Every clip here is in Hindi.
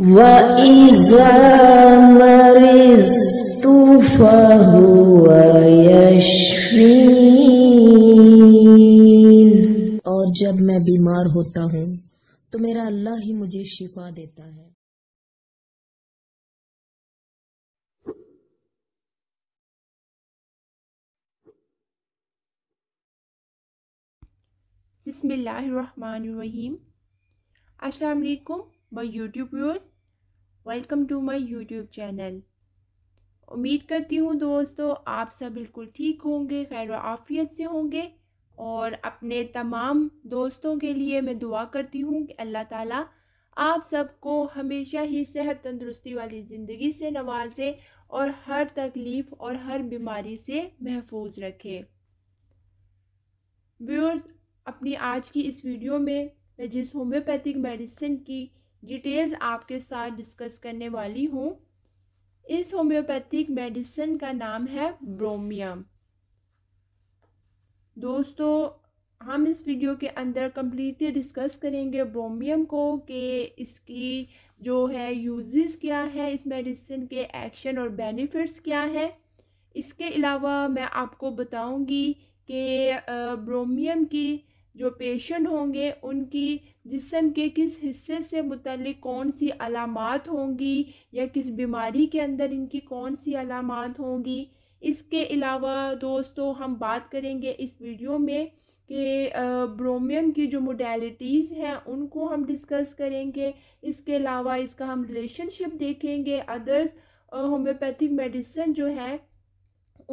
और जब मैं बीमार होता हूँ तो मेरा अल्लाह ही मुझे शिफा देता है बिस्मिल्लाहिर्रहमानिर्रहीम अस्सलाम वालेकुम my YouTube viewers welcome to my YouTube channel उम्मीद करती हूँ दोस्तों आप सब बिल्कुल ठीक होंगे खैर आफियत से होंगे और अपने तमाम दोस्तों के लिए मैं दुआ करती हूँ कि अल्लाह ताला आप सबको हमेशा ही सेहत तंदुरुस्ती वाली ज़िंदगी से नवाजे और हर तकलीफ़ और हर बीमारी से महफूज रखे व्यूअर्स अपनी आज की इस वीडियो में मैं जिस होम्योपैथिक मेडिसिन की डिटेल्स आपके साथ डिस्कस करने वाली हूँ इस होम्योपैथिक मेडिसिन का नाम है ब्रोमियम दोस्तों हम इस वीडियो के अंदर कम्प्लीटली डिस्कस करेंगे ब्रोमियम को कि इसकी जो है यूजेस क्या है इस मेडिसिन के एक्शन और बेनिफिट्स क्या है इसके अलावा मैं आपको बताऊंगी कि ब्रोमियम की जो पेशेंट होंगे उनकी जिसम के किस हिस्से से मुतलिक कौन सी अलामत होंगी या किस बीमारी के अंदर इनकी कौन सी अलामत होंगी इसके अलावा दोस्तों हम बात करेंगे इस वीडियो में कि ब्रोमियम की जो मोडलिटीज़ हैं उनको हम डिस्कस करेंगे इसके अलावा इसका हम रिलेशनशिप देखेंगे अदर्स होम्योपैथिक मेडिसिन जो है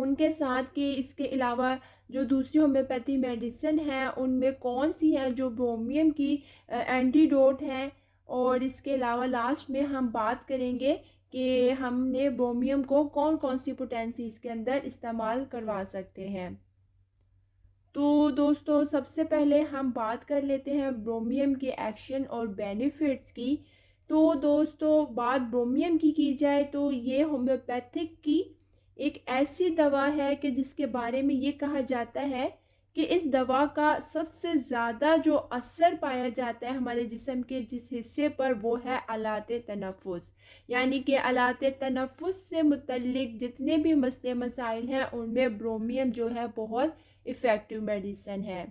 उनके साथ के इसके अलावा जो दूसरी होम्योपैथी मेडिसिन हैं उनमें कौन सी है जो ब्रोमियम की एंटीडोट है और इसके अलावा लास्ट में हम बात करेंगे कि हमने ब्रोमियम को कौन कौन सी पोटेंसीज के अंदर इस्तेमाल करवा सकते हैं तो दोस्तों सबसे पहले हम बात कर लेते हैं ब्रोमियम के एक्शन और बेनिफिट्स की तो दोस्तों बात ब्रोमियम की की जाए तो ये होम्योपैथिक की एक ऐसी दवा है कि जिसके बारे में ये कहा जाता है कि इस दवा का सबसे ज़्यादा जो असर पाया जाता है हमारे जिसम के जिस हिस्से पर वो है आलात तनफ़ यानी कि आलात तनफ़ से मतलब जितने भी मसले मसाइल हैं उनमें ब्रोमियम जो है बहुत इफ़ेक्टिव मेडिसन है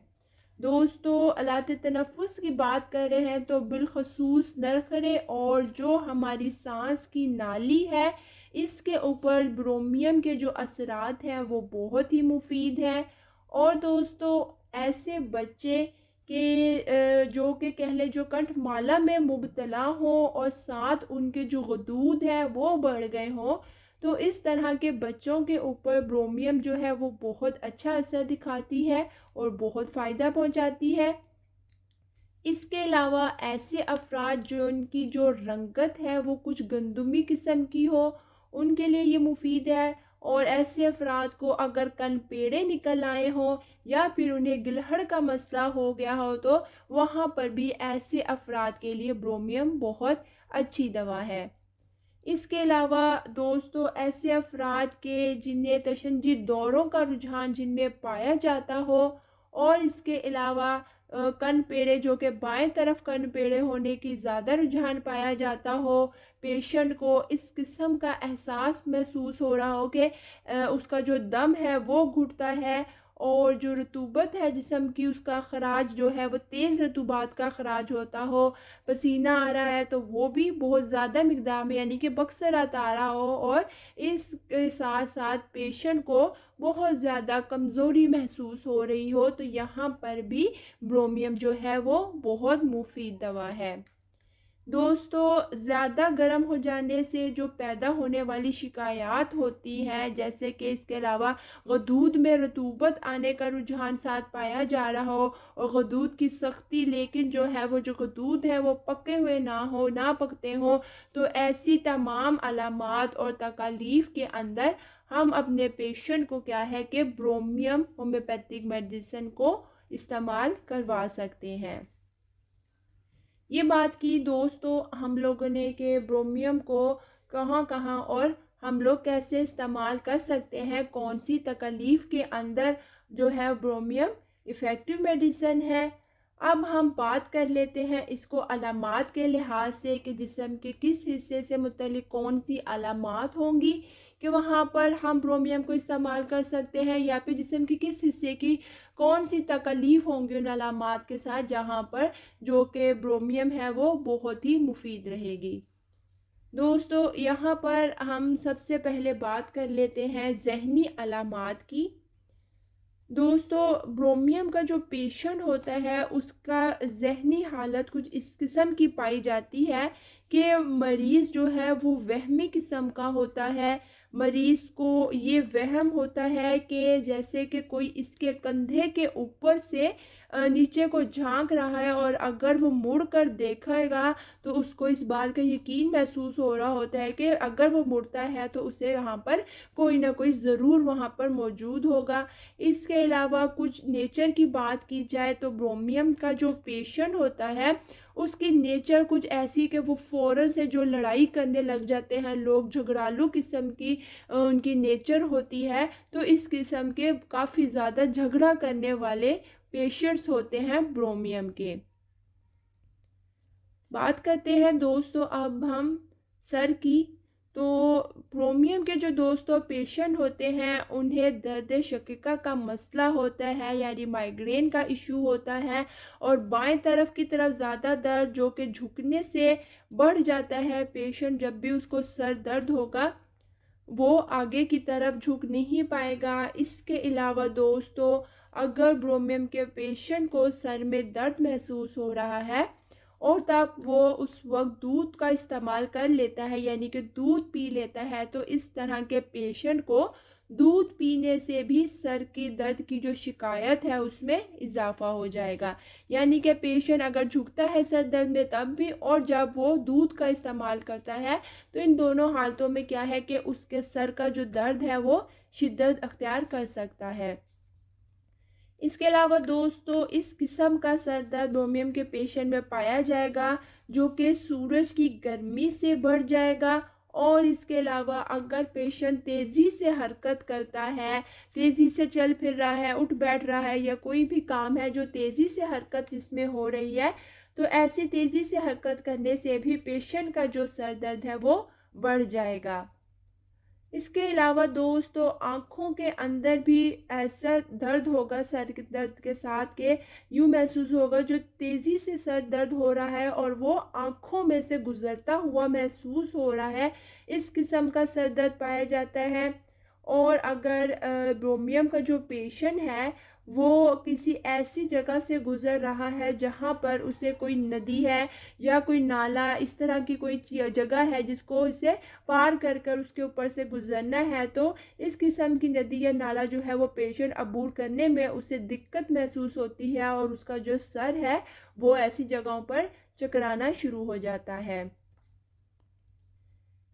दोस्तों आलात तनफ़ की बात कर रहे हैं तो बिलखसूस नरखरे और जो हमारी सांस की नाली है इसके ऊपर ब्रोमियम के जो असरात हैं वो बहुत ही मुफीद हैं और दोस्तों ऐसे बच्चे के जो कि कह लें जो कंठमाला में मुबतला हो और साथ उनके जो हदूद हैं वो बढ़ गए हों तो इस तरह के बच्चों के ऊपर ब्रोमियम जो है वो बहुत अच्छा असर दिखाती है और बहुत फ़ायदा पहुंचाती है इसके अलावा ऐसे अफराद जो उनकी जो रंगत है वो कुछ गंदुमी किस्म की हो उनके लिए ये मुफीद है और ऐसे अफराद को अगर कल पेड़े निकल आए हों या फिर उन्हें गिलहड़ का मसला हो गया हो तो वहाँ पर भी ऐसे अफराद के लिए ब्रोमियम बहुत अच्छी दवा है इसके अलावा दोस्तों ऐसे अफराद के जिन्हें तशनजी दौरों का रुझान जिनमें पाया जाता हो और इसके अलावा कन पेड़े जो कि बाएं तरफ कन पेड़े होने की ज़्यादा रुझान पाया जाता हो पेशेंट को इस किस्म का एहसास महसूस हो रहा हो कि उसका जो दम है वो घुटता है और जो रतूबत है जिसम की उसका खराज जो है वो तेज़ रतूबात का खराज होता हो पसीना आ रहा है तो वो भी बहुत ज़्यादा मकदार में यानी कि बक्सर आता रहा हो और इस साथ साथ पेशेंट को बहुत ज़्यादा कमज़ोरी महसूस हो रही हो तो यहाँ पर भी ब्रोमियम जो है वो बहुत मुफीद दवा है दोस्तों ज़्यादा गर्म हो जाने से जो पैदा होने वाली शिकायत होती हैं जैसे कि इसके अलावा गदूद में रतूबत आने का रुझान साथ पाया जा रहा हो और गदूद की सख्ती लेकिन जो है वो जो गदूद है वो पके हुए ना हो ना पकते हो तो ऐसी तमाम अलामत और तकालीफ़ के अंदर हम अपने पेशेंट को क्या है कि ब्रोमियम होम्योपैथिक मेडिसिन को इस्तेमाल करवा सकते हैं ये बात की दोस्तों हम लोगों ने कि ब्रोमियम को कहाँ कहाँ और हम लोग कैसे इस्तेमाल कर सकते हैं कौन सी तकलीफ़ के अंदर जो है ब्रोमियम इफ़ेक्टिव मेडिसन है अब हम बात कर लेते हैं इसको अलामत के लिहाज से कि जिसम के किस हिस्से से मुतलिक कौन सी अलामत होंगी कि वहाँ पर हम ब्रोमियम को इस्तेमाल कर सकते हैं या फिर जिसम के किस हिस्से की कौन सी तकलीफ़ होंगी उन अलामत के साथ जहाँ पर जो कि ब्रोमियम है वो बहुत ही मुफीद रहेगी दोस्तों यहाँ पर हम सबसे पहले बात कर लेते हैं जहनी अलामत की दोस्तों ब्रोमियम का जो पेशेंट होता है उसका जहनी हालत कुछ इस किस्म की पाई जाती है कि मरीज़ जो है वो वहमी किस्म का होता है मरीज को ये वहम होता है कि जैसे कि कोई इसके कंधे के ऊपर से नीचे को झांक रहा है और अगर वो मुड़ कर देखेगा तो उसको इस बात का यकीन महसूस हो रहा होता है कि अगर वो मुड़ता है तो उसे यहाँ पर कोई ना कोई ज़रूर वहाँ पर मौजूद होगा इसके अलावा कुछ नेचर की बात की जाए तो ब्रोमियम का जो पेशेंट होता है उसकी नेचर कुछ ऐसी कि वो फ़ौरन से जो लड़ाई करने लग जाते हैं लोग झगड़ालू किस्म की उनकी नेचर होती है तो इस किस्म के काफ़ी ज़्यादा झगड़ा करने वाले पेशर्स होते हैं ब्रोमियम के बात करते हैं दोस्तों अब हम सर की तो ब्रोमियम के जो दोस्तों पेशेंट होते हैं उन्हें दर्द शकिका का मसला होता है यानी माइग्रेन का इशू होता है और बाएं तरफ की तरफ ज़्यादा दर्द जो कि झुकने से बढ़ जाता है पेशेंट जब भी उसको सर दर्द होगा वो आगे की तरफ झुक नहीं पाएगा इसके अलावा दोस्तों अगर ब्रोमियम के पेशेंट को सर में दर्द महसूस हो रहा है और तब वो उस वक्त दूध का इस्तेमाल कर लेता है यानी कि दूध पी लेता है तो इस तरह के पेशेंट को दूध पीने से भी सर की दर्द की जो शिकायत है उसमें इजाफा हो जाएगा यानी कि पेशेंट अगर झुकता है सर दर्द में तब भी और जब वो दूध का इस्तेमाल करता है तो इन दोनों हालतों में क्या है कि उसके सर का जो दर्द है वो शिद्दत अख्तियार कर सकता है इसके अलावा दोस्तों इस किस्म का सर दर्द ब्रोमियम के पेशेंट में पाया जाएगा जो कि सूरज की गर्मी से बढ़ जाएगा और इसके अलावा अगर पेशेंट तेज़ी से हरकत करता है तेज़ी से चल फिर रहा है उठ बैठ रहा है या कोई भी काम है जो तेज़ी से हरकत इसमें हो रही है तो ऐसी तेज़ी से हरकत करने से भी पेशेंट का जो सर दर्द है वो बढ़ जाएगा इसके अलावा दोस्तों तो आँखों के अंदर भी ऐसा दर्द होगा सर के दर्द के साथ के यूँ महसूस होगा जो तेज़ी से सर दर्द हो रहा है और वो आँखों में से गुज़रता हुआ महसूस हो रहा है इस किस्म का सर दर्द पाया जाता है और अगर ब्रोमियम का जो पेशेंट है वो किसी ऐसी जगह से गुज़र रहा है जहाँ पर उसे कोई नदी है या कोई नाला इस तरह की कोई जगह है जिसको उसे पार कर कर उसके ऊपर से गुजरना है तो इस किस्म की नदी या नाला जो है वो पेशेंट अबूर करने में उसे दिक्कत महसूस होती है और उसका जो सर है वो ऐसी जगहों पर चकराना शुरू हो जाता है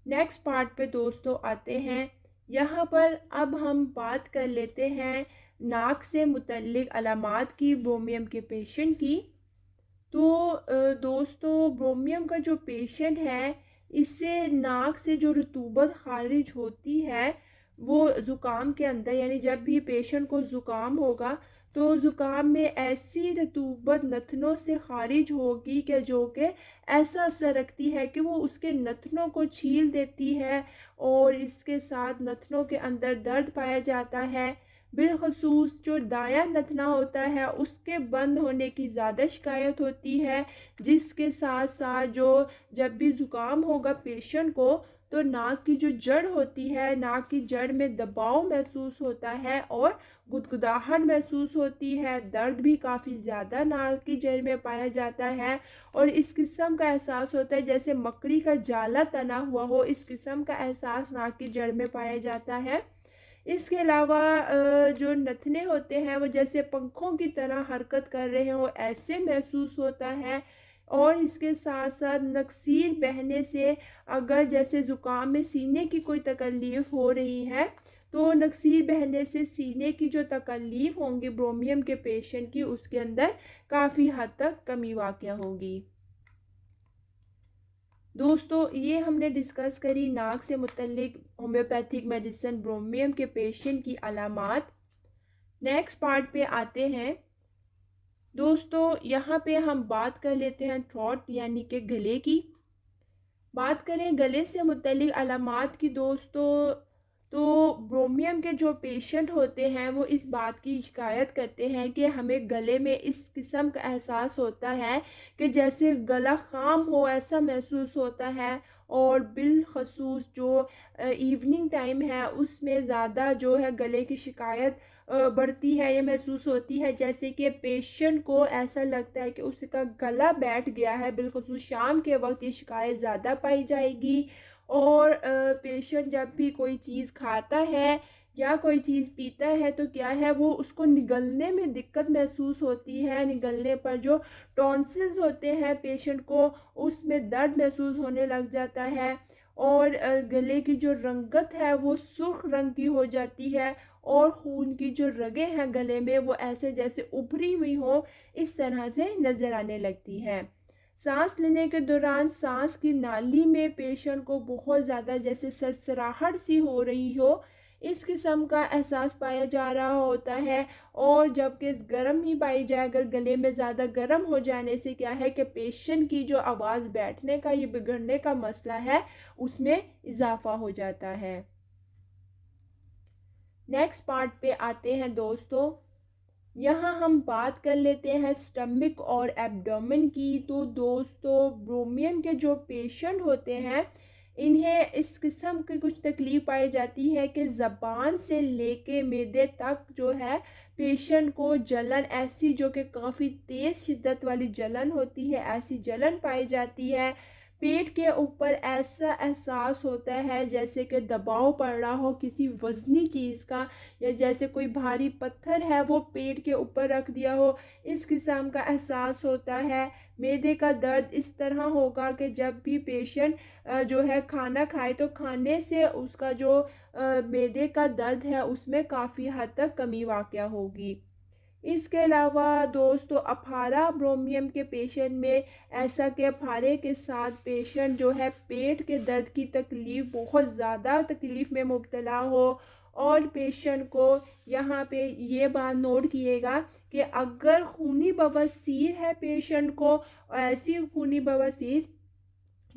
नेक्स्ट पार्ट पे दोस्तों आते हैं यहाँ पर अब हम बात कर लेते हैं नाक से मुतलिक अलामत की ब्रोमियम के पेशेंट की तो दोस्तों ब्रोमियम का जो पेशेंट है इससे नाक से जो रतूबत खारिज होती है वो ज़ुकाम के अंदर यानी जब भी पेशेंट को ज़ुकाम होगा तो ज़ुकाम में ऐसी रतूबत नथनों से खारिज होगी कि जो कि ऐसा असर रखती है कि वो उसके नथनों को छील देती है और इसके साथ नथनों के अंदर दर्द पाया जाता है बिलखसूस जो दाया नथना होता है उसके बंद होने की ज़्यादा शिकायत होती है जिसके साथ साथ जो जब भी ज़ुकाम होगा पेशेंट को तो नाक की जो जड़ होती है नाक की जड़ में दबाव महसूस होता है और गुदगुदाहट महसूस होती है दर्द भी काफ़ी ज़्यादा नाक की जड़ में पाया जाता है और इस किस्म का एहसास होता है जैसे मकड़ी का जाला तना हुआ हो इस किस्म का एहसास नाक की जड़ में पाया जाता है इसके अलावा जो नथने होते हैं वो जैसे पंखों की तरह हरकत कर रहे वो ऐसे महसूस होता है और इसके साथ साथ नक्सीर बहने से अगर जैसे ज़ुकाम में सीने की कोई तकलीफ़ हो रही है तो नक्सीर बहने से सीने की जो तकलीफ़ होंगी ब्रोमियम के पेशेंट की उसके अंदर काफ़ी हद तक कमी वाक़ होगी दोस्तों ये हमने डिस्कस करी नाक से मुतलक होम्योपैथिक मेडिसिन ब्रोमियम के पेशेंट की अलामत नेक्स्ट पार्ट पे आते हैं दोस्तों यहाँ पे हम बात कर लेते हैं थ्रॉट यानी कि गले की बात करें गले से मुतलक अलामत की दोस्तों तो ब्रोमियम के जो पेशेंट होते हैं वो इस बात की शिकायत करते हैं कि हमें गले में इस किस्म का एहसास होता है कि जैसे गला खाम हो ऐसा महसूस होता है और बिलखसूस जो इवनिंग टाइम है उसमें ज़्यादा जो है गले की शिकायत बढ़ती है ये महसूस होती है जैसे कि पेशेंट को ऐसा लगता है कि उसका गला बैठ गया है बिलखसूस शाम के वक्त ये शिकायत ज़्यादा पाई जाएगी और पेशेंट जब भी कोई चीज़ खाता है या कोई चीज़ पीता है तो क्या है वो उसको निगलने में दिक्कत महसूस होती है निगलने पर जो टॉन्सिल्स होते हैं पेशेंट को उसमें दर्द महसूस होने लग जाता है और गले की जो रंगत है वो सुर्ख रंग की हो जाती है और खून की जो रगे हैं गले में वो ऐसे जैसे उभरी हुई हों इस तरह से नज़र आने लगती हैं सांस लेने के दौरान सांस की नाली में पेशेंट को बहुत ज़्यादा जैसे सरसराहट सी हो रही हो इस किस्म का एहसास पाया जा रहा होता है और जबकि गर्म ही पाई जाए अगर गले में ज़्यादा गर्म हो जाने से क्या है कि पेशेंट की जो आवाज़ बैठने का ये बिगड़ने का मसला है उसमें इजाफा हो जाता है नेक्स्ट पार्ट पे आते हैं दोस्तों यहाँ हम बात कर लेते हैं स्टम्बिक और एब्डोमेन की तो दोस्तों ब्रोमियम के जो पेशेंट होते हैं इन्हें इस किस्म की कुछ तकलीफ़ पाई जाती है कि ज़बान से लेके मेदे तक जो है पेशेंट को जलन ऐसी जो कि काफ़ी तेज़ शिद्दत वाली जलन होती है ऐसी जलन पाई जाती है पेट के ऊपर ऐसा एहसास होता है जैसे कि दबाव पड़ रहा हो किसी वजनी चीज़ का या जैसे कोई भारी पत्थर है वो पेट के ऊपर रख दिया हो इस किस्म का एहसास होता है मैदे का दर्द इस तरह होगा कि जब भी पेशेंट जो है खाना खाए तो खाने से उसका जो मैदे का दर्द है उसमें काफ़ी हद तक कमी वाक़ होगी इसके अलावा दोस्तों अफारा ब्रोमियम के पेशेंट में ऐसा कि अफारे के साथ पेशेंट जो है पेट के दर्द की तकलीफ़ बहुत ज़्यादा तकलीफ़ में मुबतला हो और पेशेंट को यहाँ पे ये बात नोट किएगा कि अगर खूनी बवासीर है पेशेंट को ऐसी खूनी बवासीर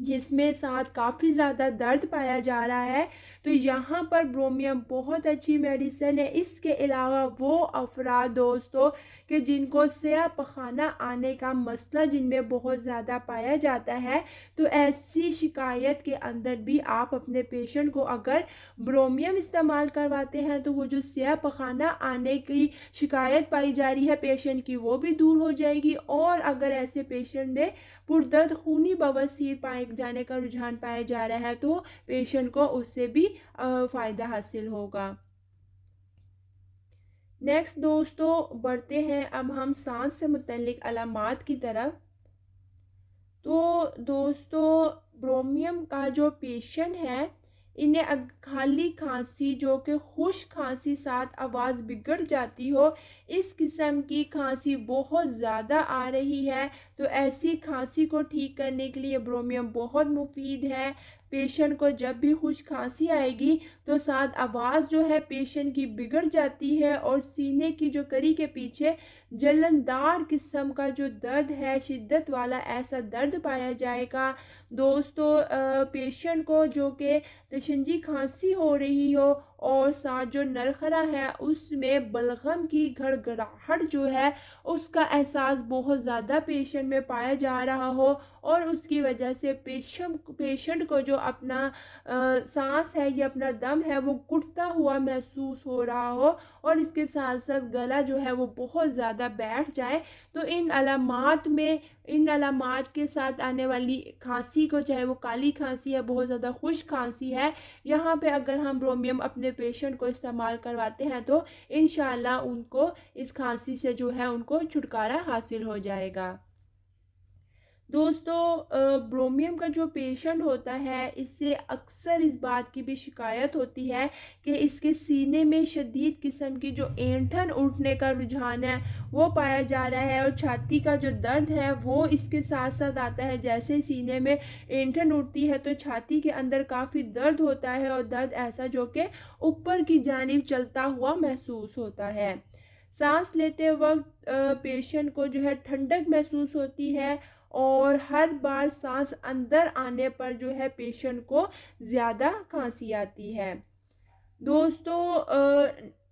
जिसमें साथ काफ़ी ज़्यादा दर्द पाया जा रहा है तो यहाँ पर ब्रोमियम बहुत अच्छी मेडिसिन है इसके अलावा वो अफराद दोस्तों कि जिनको सया पखाना आने का मसला जिनमें बहुत ज़्यादा पाया जाता है तो ऐसी शिकायत के अंदर भी आप अपने पेशेंट को अगर ब्रोमियम इस्तेमाल करवाते हैं तो वो जो सया पखाना आने की शिकायत पाई जा रही है पेशेंट की वो भी दूर हो जाएगी और अगर ऐसे पेशेंट में पुरदर्द खूनी बवसीर पाए जाने का रुझान पाया जा रहा है तो पेशेंट को उससे भी फ़ायदा हासिल होगा नेक्स्ट दोस्तों बढ़ते हैं अब हम सांस से मुतलिक अलामत की तरफ तो दोस्तों ब्रोमियम का जो पेशेंट है इन्हें खाली खांसी जो कि खुश खांसी साथ आवाज़ बिगड़ जाती हो इस किस्म की खांसी बहुत ज़्यादा आ रही है तो ऐसी खांसी को ठीक करने के लिए ब्रोमियम बहुत मुफीद है पेशेंट को जब भी कुछ खांसी आएगी तो साथ आवाज़ जो है पेशेंट की बिगड़ जाती है और सीने की जो करी के पीछे जलनदार किस्म का जो दर्द है शिद्दत वाला ऐसा दर्द पाया जाएगा दोस्तों पेशेंट को जो कि तशंजी खांसी हो रही हो और साथ जो नरखरा है उसमें बलगम की घड़घड़ाहट जो है उसका एहसास बहुत ज़्यादा पेशेंट में पाया जा रहा हो और उसकी वजह से पेशेंट पेशेंट को जो अपना आ, सांस है या अपना दम है वो घुटता हुआ महसूस हो रहा हो और इसके साथ साथ गला जो है वो बहुत ज़्यादा बैठ जाए तो इन अलामत में इन अलामत के साथ आने वाली खांसी को चाहे वो काली खांसी है बहुत ज़्यादा खुश खांसी है यहाँ पे अगर हम ब्रोमियम अपने पेशेंट को इस्तेमाल करवाते हैं तो इन उनको इस खांसी से जो है उनको छुटकारा हासिल हो जाएगा दोस्तों ब्रोमियम का जो पेशेंट होता है हम्म। इससे अक्सर इस बात की भी शिकायत होती है कि इसके सीने में शदीद किस्म की जो ऐंठन उठने का रुझान है वो पाया जा रहा है और छाती का जो दर्द है वो इसके साथ साथ आता है जैसे सीने में ऐंठन उठती है तो छाती के अंदर काफ़ी दर्द होता है और दर्द ऐसा जो कि ऊपर की जानब चलता हुआ महसूस होता है सांस लेते वक्त पेशेंट को जो है ठंडक महसूस होती है और हर बार सांस अंदर आने पर जो है पेशेंट को ज़्यादा खांसी आती है दोस्तों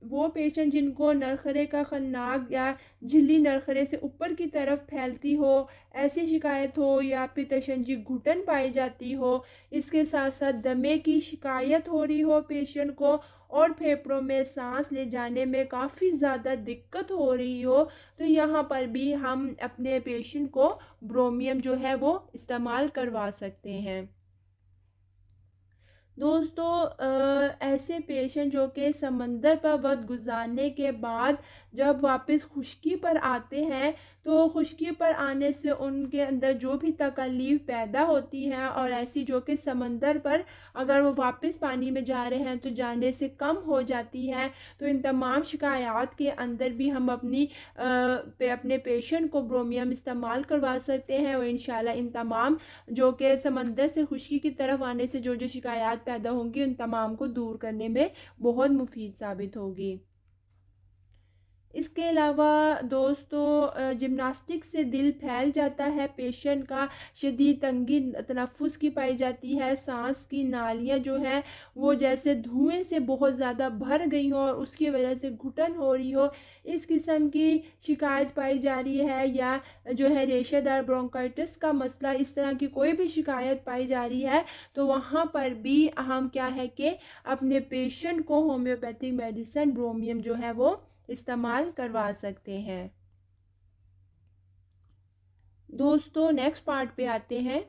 वो पेशेंट जिनको नरखरे का खन्नाक या झिल्ली नरखरे से ऊपर की तरफ फैलती हो ऐसी शिकायत हो या फिर तशंजी घुटन पाई जाती हो इसके साथ साथ दमे की शिकायत हो रही हो पेशेंट को और फेफड़ों में सांस ले जाने में काफ़ी ज़्यादा दिक्कत हो रही हो तो यहाँ पर भी हम अपने पेशेंट को ब्रोमियम जो है वो इस्तेमाल करवा सकते हैं दोस्तों ऐसे पेशेंट जो कि समंदर पर वक्त गुजारने के बाद जब वापस खुशकी पर आते हैं तो खुशकी पर आने से उनके अंदर जो भी तकलीफ़ पैदा होती है और ऐसी जो कि समंदर पर अगर वो वापस पानी में जा रहे हैं तो जाने से कम हो जाती है तो इन तमाम शिकायत के अंदर भी हम अपनी आ, पे अपने पेशेंट को ब्रोमियम इस्तेमाल करवा सकते हैं और इन इन तमाम जो कि समंदर से खुशकी की तरफ आने से जो जो शिकायत पैदा होंगी उन तमाम को दूर करने में बहुत मुफीद साबित होगी इसके अलावा दोस्तों जिमनास्टिक से दिल फैल जाता है पेशेंट का शदीद तंगी तनफुस की पाई जाती है सांस की नालियाँ जो है वो जैसे धुएं से बहुत ज़्यादा भर गई हो और उसकी वजह से घुटन हो रही हो इस किस्म की शिकायत पाई जा रही है या जो है रेशेदार ब्रोंकाइटिस का मसला इस तरह की कोई भी शिकायत पाई जा रही है तो वहाँ पर भी अहम क्या है कि अपने पेशेंट को होम्योपैथिक मेडिसिन ब्रोमियम जो है वो इस्तेमाल करवा सकते हैं दोस्तों नेक्स्ट पार्ट पे आते हैं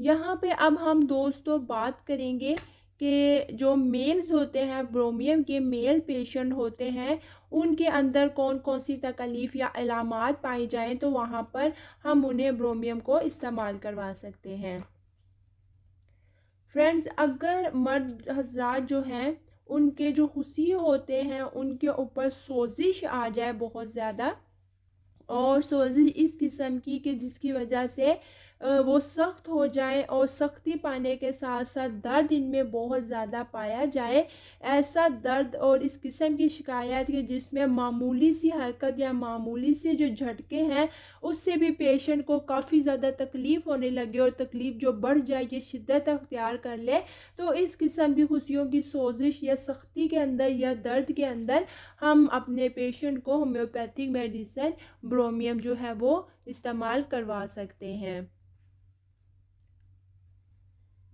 यहाँ पे अब हम दोस्तों बात करेंगे कि जो मेल्स होते हैं ब्रोमियम के मेल पेशेंट होते हैं उनके अंदर कौन कौन सी तकलीफ़ या अलामत पाई जाए तो वहाँ पर हम उन्हें ब्रोमियम को इस्तेमाल करवा सकते हैं फ्रेंड्स अगर मर्द हजरात जो हैं उनके जो हुसी होते हैं उनके ऊपर सोजिश आ जाए बहुत ज़्यादा और सोजिश इस किस्म की कि जिसकी वजह से वो सख्त हो जाए और सख्ती पाने के साथ साथ दर्द इनमें बहुत ज़्यादा पाया जाए ऐसा दर्द और इस किस्म की शिकायत के जिसमें मामूली सी हरकत या मामूली से जो झटके हैं उससे भी पेशेंट को काफ़ी ज़्यादा तकलीफ़ होने लगे और तकलीफ़ जो बढ़ जाए ये शिद्दत अख्तियार कर ले तो इस किस्म की खुशियों की सोजिश या सख्ती के अंदर या दर्द के अंदर हम अपने पेशेंट को होम्योपैथिक मेडिसिन ब्रोमियम जो है वो इस्तेमाल करवा सकते हैं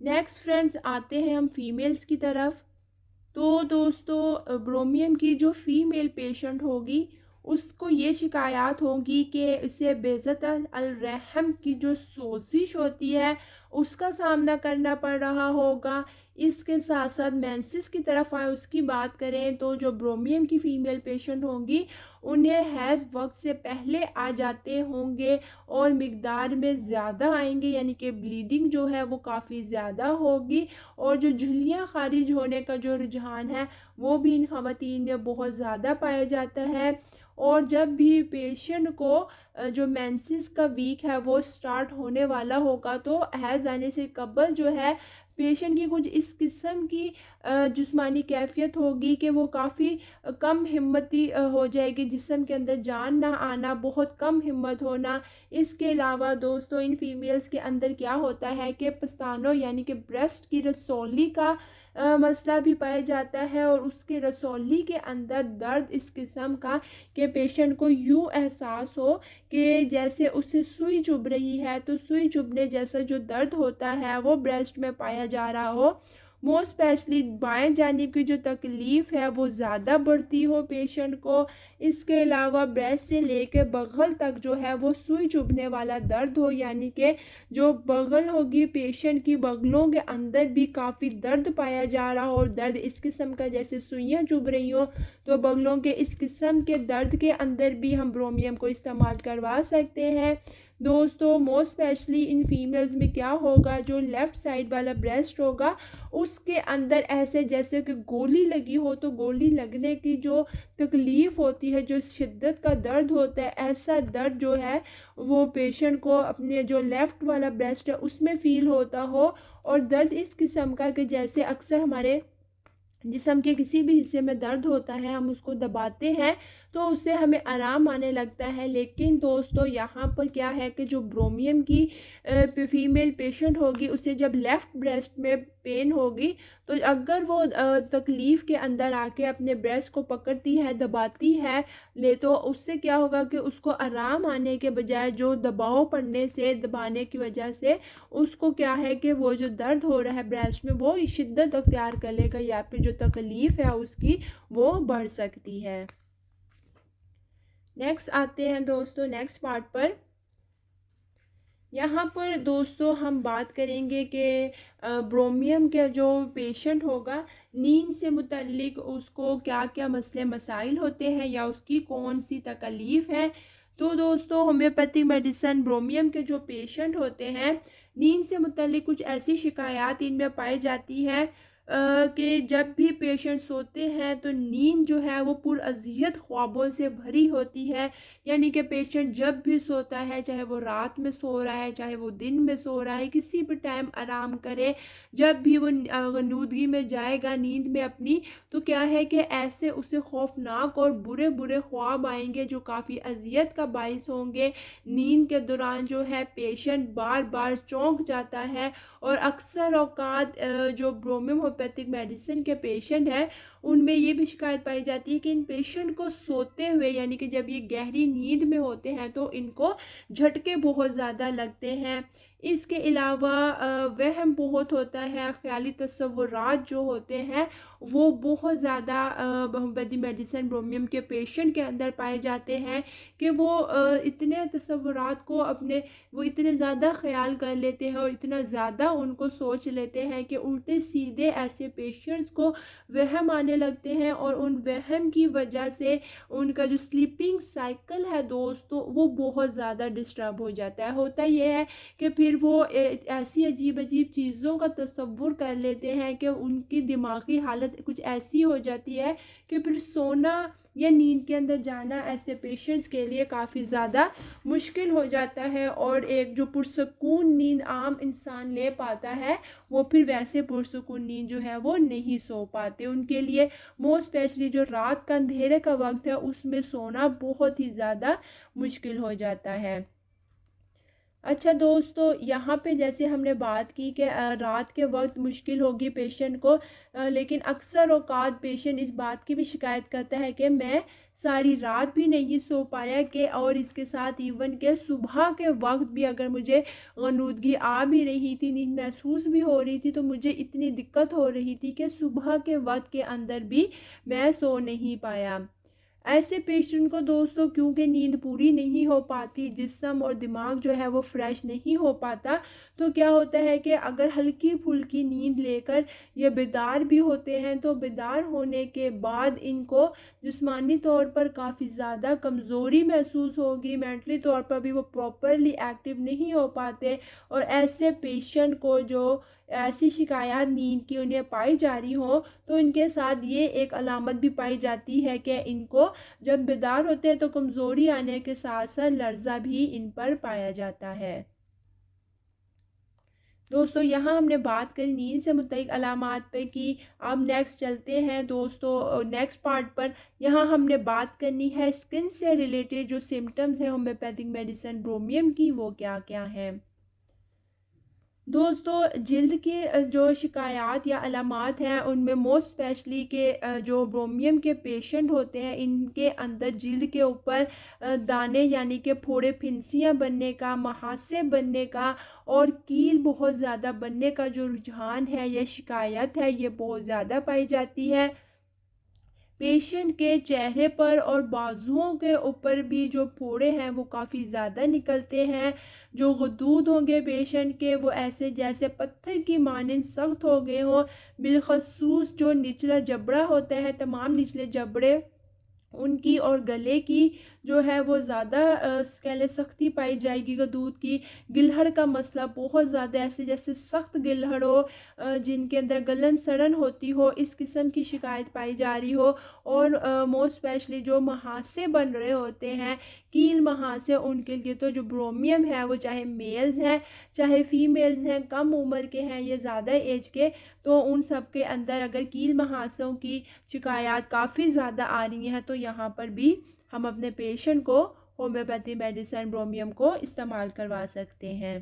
नेक्स्ट फ्रेंड्स आते हैं हम फीमेल्स की तरफ तो दोस्तों ब्रोमियम की जो फीमेल पेशेंट होगी उसको ये शिकायत होगी कि इसे बेज़त अलरहम की जो सोजिश होती है उसका सामना करना पड़ रहा होगा इसके साथ साथ मैंसिस की तरफ आए उसकी बात करें तो जो ब्रोमियम की फ़ीमेल पेशेंट होंगी उन्हें हैज़ वक्त से पहले आ जाते होंगे और मकदार में ज़्यादा आएंगे यानी कि ब्लीडिंग जो है वो काफ़ी ज़्यादा होगी और जो झुलियाँ खारिज होने का जो रुझान है वो भी इन खातन में बहुत ज़्यादा पाया जाता है और जब भी पेशेंट को जो मैंसिस का वीक है वो स्टार्ट होने वाला होगा तो हैज़ आने से कबल जो है पेशेंट की कुछ इस किस्म की जिसमानी कैफियत होगी कि वो काफ़ी कम हिम्मती हो जाएगी जिसम के अंदर जान ना आना बहुत कम हिम्मत होना इसके अलावा दोस्तों इन फीमेल्स के अंदर क्या होता है कि पस्तानों यानी कि ब्रेस्ट की रसोली का मसला भी पाया जाता है और उसके रसौली के अंदर दर्द इस किस्म का कि पेशेंट को यूँ एहसास हो कि जैसे उसे सुई चुभ रही है तो सुई चुभने जैसा जो दर्द होता है वो ब्रेस्ट में पाया जा रहा हो मोस्ट स्पेशली बाएं जानब की जो तकलीफ़ है वो ज़्यादा बढ़ती हो पेशेंट को इसके अलावा ब्रेस्ट से लेकर बगल तक जो है वो सुई चुभने वाला दर्द हो यानी कि जो बगल होगी पेशेंट की बगलों के अंदर भी काफ़ी दर्द पाया जा रहा हो और दर्द इस किस्म का जैसे सुइयाँ चुभ रही हो तो बगलों के इस किस्म के दर्द के अंदर भी हम ब्रोमियम को इस्तेमाल करवा सकते हैं दोस्तों मोस्ट स्पेशली इन फीमेल्स में क्या होगा जो लेफ़्ट साइड वाला ब्रेस्ट होगा उसके अंदर ऐसे जैसे कि गोली लगी हो तो गोली लगने की जो तकलीफ़ होती है जो शिद्दत का दर्द होता है ऐसा दर्द जो है वो पेशेंट को अपने जो लेफ़्ट वाला ब्रेस्ट है उसमें फ़ील होता हो और दर्द इस किस्म का कि जैसे अक्सर हमारे जिसम के किसी भी हिस्से में दर्द होता है हम उसको दबाते हैं तो उससे हमें आराम आने लगता है लेकिन दोस्तों यहाँ पर क्या है कि जो ब्रोमियम की फीमेल पेशेंट होगी उसे जब लेफ़्ट ब्रेस्ट में पेन होगी तो अगर वो तकलीफ़ के अंदर आके अपने ब्रेस्ट को पकड़ती है दबाती है ले तो उससे क्या होगा कि उसको आराम आने के बजाय जो दबाव पड़ने से दबाने की वजह से उसको क्या है कि वो जो दर्द हो रहा है ब्रेस्ट में वो शिद्दत अख्तियार कर लेगा या फिर जो तकलीफ़ है उसकी वो बढ़ सकती है नेक्स्ट आते हैं दोस्तों नेक्स्ट पार्ट पर यहाँ पर दोस्तों हम बात करेंगे कि ब्रोमियम का जो पेशेंट होगा नींद से मुतलक उसको क्या क्या मसले मसाइल होते हैं या उसकी कौन सी तकलीफ़ है तो दोस्तों होम्योपैथिक मेडिसन ब्रोमियम के जो पेशेंट होते हैं नींद से मुतलक कुछ ऐसी शिकायत इनमें पाई जाती है कि जब भी पेशेंट सोते हैं तो नींद जो है वो पुरजियत ख्वाबों से भरी होती है यानी कि पेशेंट जब भी सोता है चाहे वो रात में सो रहा है चाहे वो दिन में सो रहा है किसी भी टाइम आराम करे जब भी वो नूदगी में जाएगा नींद में अपनी तो क्या है कि ऐसे उसे खौफनाक और बुरे बुरे ख्वाब आएंगे जो काफ़ी अजियत का बायस होंगे नींद के दौरान जो है पेशेंट बार बार चौंक जाता है और अक्सर अवकात जो ब्रोमियम होम्योपैथिक मेडिसिन के पेशेंट हैं उनमें ये भी शिकायत पाई जाती है कि इन पेशेंट को सोते हुए यानी कि जब ये गहरी नींद में होते हैं तो इनको झटके बहुत ज़्यादा लगते हैं इसके अलावा वहम बहुत होता है ख्याली तस्वुरात जो होते हैं वो बहुत ज़्यादा मेडिसिन मेडिसन ब्रोमियम के पेशेंट के अंदर पाए जाते हैं कि वो इतने तस्वुरात को अपने वो इतने ज़्यादा ख्याल कर लेते हैं और इतना ज़्यादा उनको सोच लेते हैं कि उल्टे सीधे ऐसे पेशेंट्स को वहम आने लगते हैं और उन वहम की वजह से उनका जो स्लीपिंग साइकिल है दोस्तों वो बहुत ज़्यादा डिस्टर्ब हो जाता है होता यह है कि फिर फिर वो ऐसी अजीब अजीब चीज़ों का तस्वुर कर लेते हैं कि उनकी दिमागी हालत कुछ ऐसी हो जाती है कि फिर सोना या नींद के अंदर जाना ऐसे पेशेंट्स के लिए काफ़ी ज़्यादा मुश्किल हो जाता है और एक जो पुरसकून नींद आम इंसान ले पाता है वो फिर वैसे पुरसकून नींद जो है वो नहीं सो पाते उनके लिए मोस्ट स्पेशली जो रात का अंधेरे का वक्त है उसमें सोना बहुत ही ज़्यादा मुश्किल हो जाता है अच्छा दोस्तों यहाँ पे जैसे हमने बात की कि रात के वक्त मुश्किल होगी पेशेंट को लेकिन अक्सर औकात पेशेंट इस बात की भी शिकायत करता है कि मैं सारी रात भी नहीं सो पाया कि और इसके साथ इवन के सुबह के वक्त भी अगर मुझे गनूदगी आ भी रही थी नींद महसूस भी हो रही थी तो मुझे इतनी दिक्कत हो रही थी कि सुबह के वक्त के अंदर भी मैं सो नहीं पाया ऐसे पेशेंट को दोस्तों क्योंकि नींद पूरी नहीं हो पाती जिसम और दिमाग जो है वो फ्रेश नहीं हो पाता तो क्या होता है कि अगर हल्की फुल्की नींद लेकर ये बेदार भी होते हैं तो बेदार होने के बाद इनको जिसमानी तौर पर काफ़ी ज़्यादा कमज़ोरी महसूस होगी मेंटली तौर पर भी वो प्रॉपरली एक्टिव नहीं हो पाते और ऐसे पेशेंट को जो ऐसी शिकायत नींद की उन्हें पाई जा रही हो तो इनके साथ ये एक अलामत भी पाई जाती है कि इनको जब बेदार होते हैं तो कमज़ोरी आने के साथ साथ लर्जा भी इन पर पाया जाता है दोस्तों यहाँ हमने बात करी नींद से मुतक अलामत पे कि अब नेक्स्ट चलते हैं दोस्तों नेक्स्ट पार्ट पर यहाँ हमने बात करनी है स्किन से रिलेटेड जो सिम्टम्स हैं होम्योपैथिक मेडिसिन ब्रोमियम की वो क्या क्या हैं दोस्तों जल्द के जो शिकायात या अलामत हैं उनमें मोस्ट स्पेशली के जो ब्रोमियम के पेशेंट होते हैं इनके अंदर जल्द के ऊपर दाने यानी कि फोड़े फिंसियाँ बनने का महासे बनने का और कील बहुत ज़्यादा बनने का जो रुझान है यह शिकायत है ये बहुत ज़्यादा पाई जाती है पेशेंट के चेहरे पर और बाजुओं के ऊपर भी जो फोड़े हैं वो काफ़ी ज़्यादा निकलते हैं जो गदूद होंगे पेशेंट के वो ऐसे जैसे पत्थर की मानन सख्त हो गए हों बिलखसूस जो निचला जबड़ा होता है तमाम निचले जबड़े उनकी और गले की जो है वो ज़्यादा कह लें सख्ती पाई जाएगी दूध की गिलहड़ का मसला बहुत ज़्यादा ऐसे जैसे सख्त गिलहड़ हो जिनके अंदर गलन सड़न होती हो इस किस्म की शिकायत पाई जा रही हो और मोस्ट स्पेशली जो महासे बन रहे होते हैं कील महासे उनके लिए तो जो ब्रोमियम है वो चाहे मेल्स हैं चाहे फीमेल्स हैं कम उम्र के हैं या ज़्यादा एज के तो उन सब के अंदर अगर कील महासों की शिकायत काफ़ी ज़्यादा आ रही हैं तो यहाँ पर भी हम अपने पेशेंट को होम्योपैथी मेडिसिन ब्रोमियम को इस्तेमाल करवा सकते हैं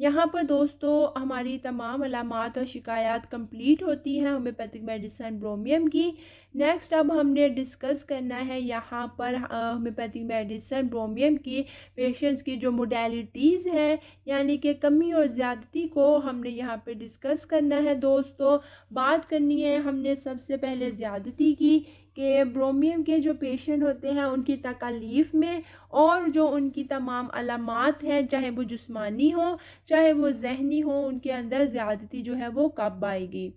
यहाँ पर दोस्तों हमारी तमाम अलामत और शिकायत कंप्लीट होती हैं होम्योपैथिक मेडिसिन ब्रोमियम की नेक्स्ट अब हमने डिस्कस करना है यहाँ पर होम्योपैथिक मेडिसिन ब्रोमियम की पेशेंट्स की जो मोडलिटीज़ हैं यानी कि कमी और ज़्यादती को हमने यहाँ पर डिस्कस करना है दोस्तों बात करनी है हमने सबसे पहले ज़्यादती की कि ब्रोमियम के जो पेशेंट होते हैं उनकी तकालीफ में और जो उनकी तमाम अलामत हैं चाहे वो जिस्मानी हो चाहे वो जहनी हो उनके अंदर ज़्यादती जो है वो कब आएगी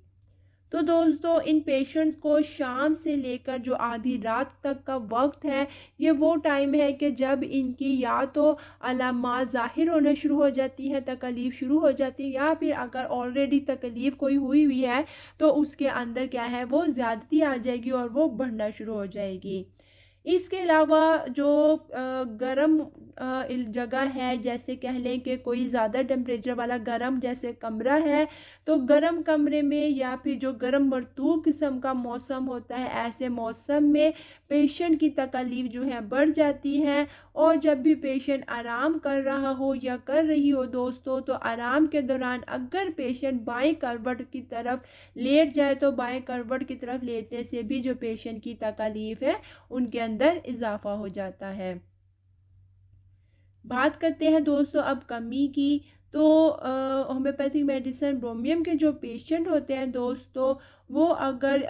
तो दोस्तों इन पेशेंट्स को शाम से लेकर जो आधी रात तक का वक्त है ये वो टाइम है कि जब इनकी या तो अलामत ज़ाहिर होना शुरू हो जाती है तकलीफ़ शुरू हो जाती है या फिर अगर ऑलरेडी तकलीफ़ कोई हुई हुई है तो उसके अंदर क्या है वो ज़्यादती आ जाएगी और वो बढ़ना शुरू हो जाएगी इसके अलावा जो गर्म जगह है जैसे कह लें कि कोई ज़्यादा टेम्परेचर वाला गर्म जैसे कमरा है तो गर्म कमरे में या फिर जो गर्म मरतूब किस्म का मौसम होता है ऐसे मौसम में पेशेंट की तकलीफ़ जो है बढ़ जाती है और जब भी पेशेंट आराम कर रहा हो या कर रही हो दोस्तों तो आराम के दौरान अगर पेशेंट बाएं करवट की तरफ लेट जाए तो बाएं करवट की तरफ लेटने से भी जो पेशेंट की तकलीफ़ है उनके अंदर इजाफा हो जाता है बात करते हैं दोस्तों अब कमी की तो होम्योपैथिक मेडिसिन ब्रोमियम के जो पेशेंट होते हैं दोस्तों वो अगर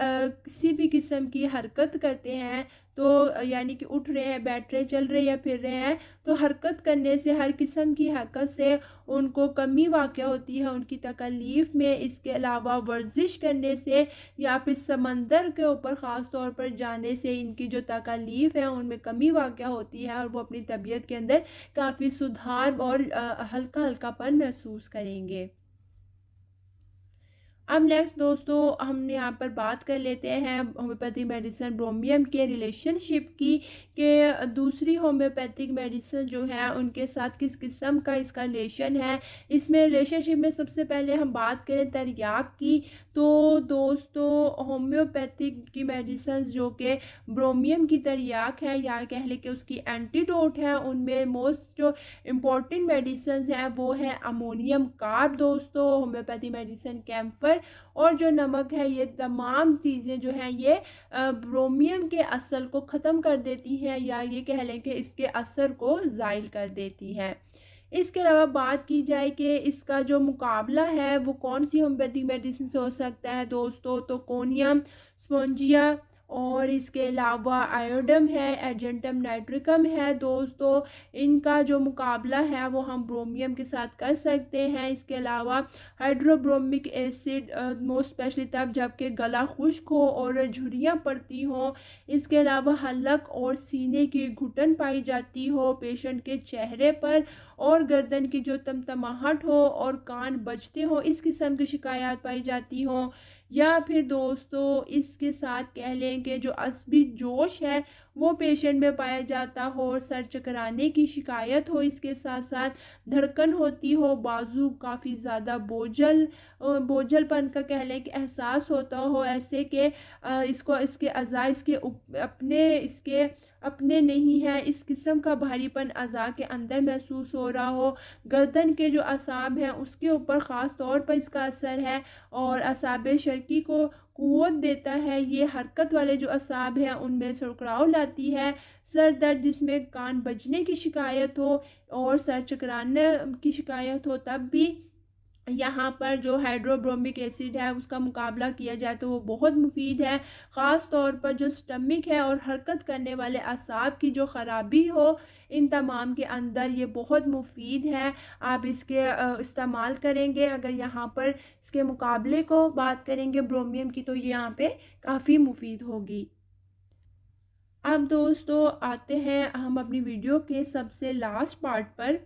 किसी भी किस्म की हरकत करते हैं तो यानी कि उठ रहे हैं बैठ रहे चल रहे या फिर रहे हैं तो हरकत करने से हर किस्म की हरकत से उनको कमी वाक़ होती है उनकी तकलीफ़ में इसके अलावा वर्जिश करने से या फिर समंदर के ऊपर ख़ास तौर पर जाने से इनकी जो तकलीफ़ है उनमें कमी वाक़ होती है और वो अपनी तबीयत के अंदर काफ़ी सुधार और हल्का हल्कापन महसूस करेंगे अब नेक्स्ट दोस्तों हम यहाँ पर बात कर लेते हैं होम्योपैथिक मेडिसिन ब्रोमियम के रिलेशनशिप की कि दूसरी होम्योपैथिक मेडिसिन जो है उनके साथ किस किस्म का इसका रिलेशन है इसमें रिलेशनशिप में सबसे पहले हम बात करें तरियाक की तो दोस्तों होम्योपैथिक की मेडिसन जो कि ब्रोमियम की तरियाक है या कह लें कि उसकी एंटीडोट है उनमें मोस्ट जो इम्पोर्टेंट मेडिसन है वो है अमोनियम कार्ड दोस्तों होम्योपैथी मेडिसिन कैम्फर और जो नमक है ये तमाम चीज़ें जो हैं ये ब्रोमियम के असर को ख़त्म कर देती हैं या ये कह लें कि इसके असर को ज़ाइल कर देती हैं इसके अलावा बात की जाए कि इसका जो मुकाबला है वो कौन सी होम्योपैथिक मेडिसिन से हो सकता है दोस्तों तो कोनियम स्पोंजिया और इसके अलावा आयोडम है एजेंटम नाइट्रिकम है दोस्तों इनका जो मुकाबला है वो हम ब्रोमियम के साथ कर सकते हैं इसके अलावा हाइड्रोब्रोमिक एसिड मोस्ट स्पेशली तब जबकि गला खुश्क हो और झुरियाँ पड़ती हों इसके अलावा हलक और सीने की घुटन पाई जाती हो पेशेंट के चेहरे पर और गर्दन की जो तमतमाहट हो और कान बजते हो इस किस्म की शिकायत पाई जाती हो या फिर दोस्तों इसके साथ कह लें कि जो असबी जोश है वो पेशेंट में पाया जाता हो और सर चकराने की शिकायत हो इसके साथ साथ धड़कन होती हो बाजू काफ़ी ज़्यादा बोझल बोझलपन का कह लें कि एहसास होता हो ऐसे कि इसको इसके अज़ा इसके अपने इसके अपने नहीं है इस किस्म का भारीपन अज़ा के अंदर महसूस हो रहा हो गर्दन के जो असाब हैं उसके ऊपर ख़ास तौर पर इसका असर है और असाब शर्की को कुत देता है ये हरकत वाले जो असाब हैं उनमें सड़कड़ाव लाती है सर दर्द जिसमें कान बजने की शिकायत हो और सर चकराने की शिकायत हो तब भी यहाँ पर जो हाइड्रोब्रोमिक एसिड है उसका मुकाबला किया जाए तो वो बहुत मुफीद है ख़ास तौर पर जो स्टमिक है और हरकत करने वाले असाब की जो ख़राबी हो इन तमाम के अंदर ये बहुत मुफीद है आप इसके इस्तेमाल करेंगे अगर यहाँ पर इसके मुकाबले को बात करेंगे ब्रोमियम की तो ये यहाँ पर काफ़ी मुफीद होगी अब दोस्तों आते हैं हम अपनी वीडियो के सबसे लास्ट पार्ट पर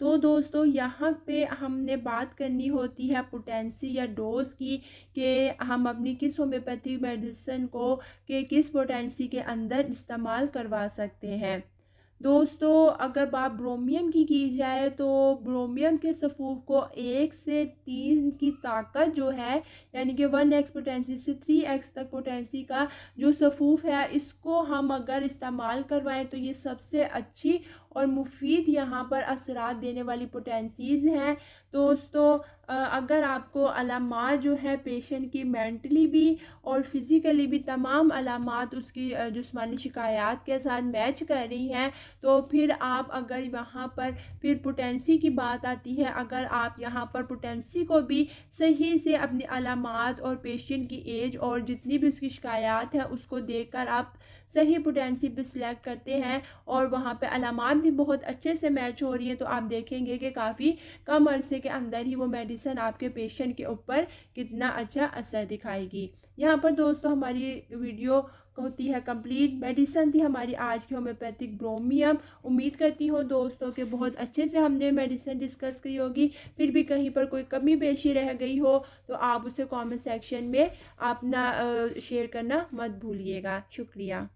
तो दोस्तों यहाँ पे हमने बात करनी होती है पोटेंसी या डोज की कि हम अपनी किस होम्योपैथिक मेडिसिन को के किस पोटेंसी के अंदर इस्तेमाल करवा सकते हैं दोस्तों अगर बात ब्रोमियम की की जाए तो ब्रोमियम के सफूफ को एक से तीन की ताकत जो है यानी कि वन एक्स पोटेंसी से थ्री एक्स तक पोटेंसी का जो सफूफ है इसको हम अगर इस्तेमाल करवाएं तो ये सबसे अच्छी और मुफीद यहाँ पर असरात देने वाली पोटेंसीज़ हैं दोस्तों अगर आपको अलामत जो है पेशेंट की मेंटली भी और फिज़िकली भी तमाम अलामत उसकी जिसमानी शिकायात के साथ मैच कर रही हैं तो फिर आप अगर यहाँ पर फिर पोटेंसी की बात आती है अगर आप यहाँ पर पोटेंसी को भी सही से अपनी अलामत और पेशेंट की एज और जितनी भी उसकी शिकायत है उसको देख कर आप सही पोटेंसी भी सिलेक्ट करते हैं और वहाँ पर अलामत भी बहुत अच्छे से मैच हो रही है तो आप देखेंगे कि काफ़ी कम अरसे के अंदर ही वो मेडिसन आपके पेशेंट के ऊपर कितना अच्छा असर दिखाएगी यहाँ पर दोस्तों हमारी वीडियो होती है कंप्लीट मेडिसन थी हमारी आज की होम्योपैथिक ब्रोमियम उम्मीद करती हूँ दोस्तों के बहुत अच्छे से हमने मेडिसन डिस्कस की होगी फिर भी कहीं पर कोई कमी पेशी रह गई हो तो आप उसे कमेंट सेक्शन में अपना शेयर करना मत भूलिएगा शुक्रिया